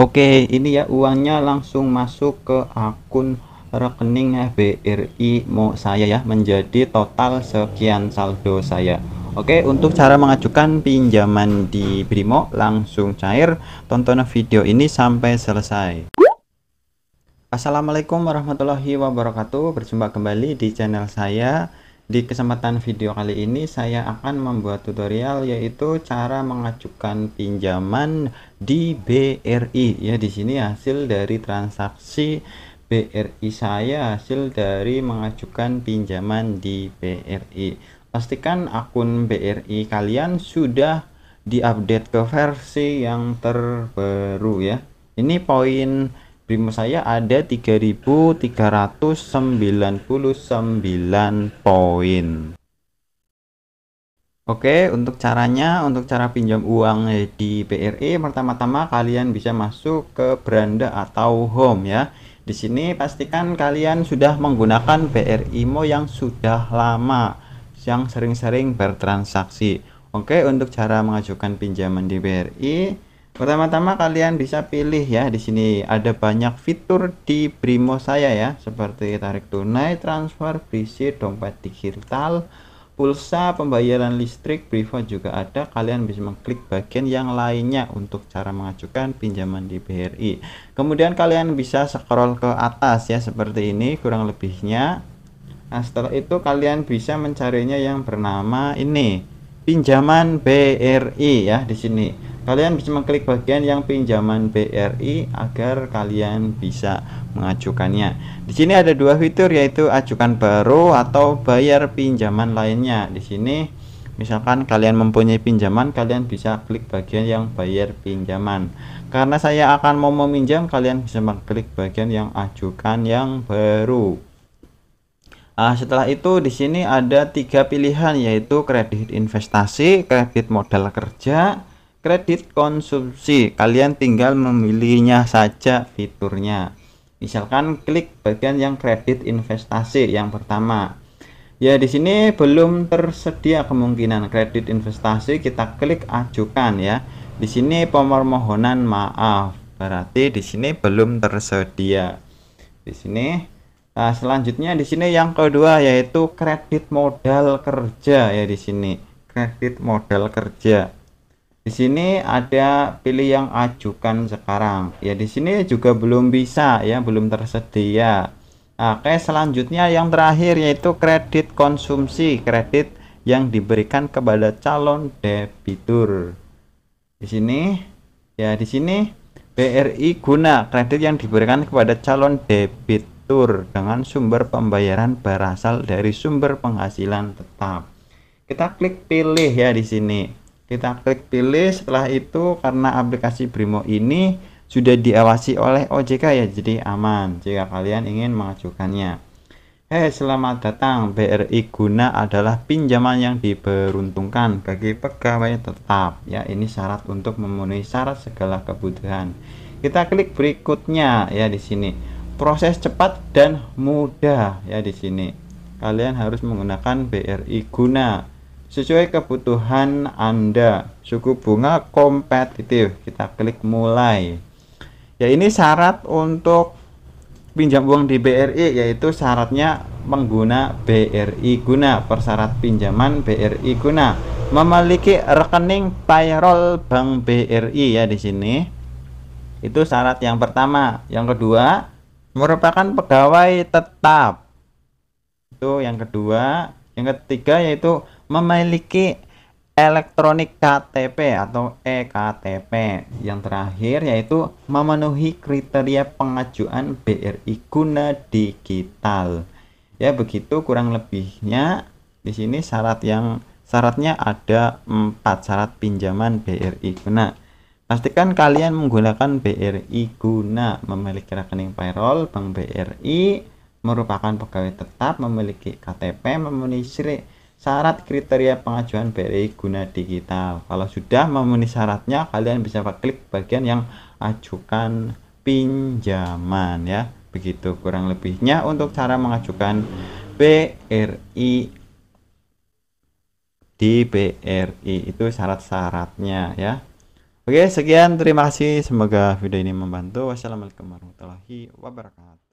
Oke, ini ya uangnya langsung masuk ke akun rekening BRI Mo saya ya menjadi total sekian saldo saya. Oke, untuk cara mengajukan pinjaman di Brimo langsung cair tonton video ini sampai selesai. Assalamualaikum warahmatullahi wabarakatuh. Berjumpa kembali di channel saya di kesempatan video kali ini saya akan membuat tutorial yaitu cara mengajukan pinjaman di BRI ya di sini hasil dari transaksi BRI saya hasil dari mengajukan pinjaman di BRI. Pastikan akun BRI kalian sudah diupdate ke versi yang terbaru ya. Ini poin Brimo saya ada 3399 poin. Oke, untuk caranya, untuk cara pinjam uang di BRI, e, pertama-tama kalian bisa masuk ke beranda atau home ya. Di sini pastikan kalian sudah menggunakan BRI Mo yang sudah lama, yang sering-sering bertransaksi. Oke, untuk cara mengajukan pinjaman di BRI, Pertama-tama kalian bisa pilih ya di sini ada banyak fitur di Brimo saya ya seperti tarik tunai, transfer, visi dompet digital, pulsa, pembayaran listrik, Brivo juga ada. Kalian bisa mengklik bagian yang lainnya untuk cara mengajukan pinjaman di BRI. Kemudian kalian bisa scroll ke atas ya seperti ini kurang lebihnya. Nah, setelah itu kalian bisa mencarinya yang bernama ini pinjaman BRI ya di sini. Kalian bisa mengklik bagian yang pinjaman BRI agar kalian bisa mengajukannya. Di sini ada dua fitur yaitu ajukan baru atau bayar pinjaman lainnya. Di sini misalkan kalian mempunyai pinjaman kalian bisa klik bagian yang bayar pinjaman karena saya akan mau meminjam kalian bisa mengklik bagian yang ajukan yang baru nah, setelah itu di sini ada tiga pilihan yaitu kredit investasi kredit modal kerja kredit konsumsi kalian tinggal memilihnya saja fiturnya misalkan klik bagian yang kredit investasi yang pertama ya di sini belum tersedia kemungkinan kredit investasi kita klik ajukan ya di sini pemohonan maaf berarti di sini belum tersedia di sini nah, selanjutnya di sini yang kedua yaitu kredit modal kerja ya di sini kredit modal kerja di sini ada pilih yang ajukan sekarang. Ya di sini juga belum bisa ya, belum tersedia. Oke, selanjutnya yang terakhir yaitu kredit konsumsi, kredit yang diberikan kepada calon debitur. Di sini ya di sini BRI guna kredit yang diberikan kepada calon debitur dengan sumber pembayaran berasal dari sumber penghasilan tetap. Kita klik pilih ya di sini kita klik pilih setelah itu karena aplikasi Brimo ini sudah diawasi oleh OJK ya jadi aman jika kalian ingin mengajukannya Hei selamat datang BRI guna adalah pinjaman yang diberuntungkan bagi pegawai tetap ya ini syarat untuk memenuhi syarat segala kebutuhan kita klik berikutnya ya di sini proses cepat dan mudah ya di sini kalian harus menggunakan BRI guna sesuai kebutuhan Anda. Suku bunga kompetitif. Kita klik mulai. Ya ini syarat untuk pinjam uang di BRI yaitu syaratnya pengguna BRI guna persyarat pinjaman BRI guna memiliki rekening payroll Bank BRI ya di sini. Itu syarat yang pertama. Yang kedua, merupakan pegawai tetap. Itu yang kedua. Yang ketiga yaitu memiliki elektronik KTP atau eKTP. Yang terakhir yaitu memenuhi kriteria pengajuan BRI guna digital. Ya begitu kurang lebihnya di sini syarat yang syaratnya ada empat syarat pinjaman BRI guna. Pastikan kalian menggunakan BRI guna memiliki rekening payroll Bank BRI merupakan pegawai tetap memiliki KTP memenuhi syarat kriteria pengajuan BRI guna digital kalau sudah memenuhi syaratnya kalian bisa klik bagian yang ajukan pinjaman ya begitu kurang lebihnya untuk cara mengajukan BRI di BRI itu syarat-syaratnya ya Oke sekian terima kasih semoga video ini membantu wassalamualaikum warahmatullahi wabarakatuh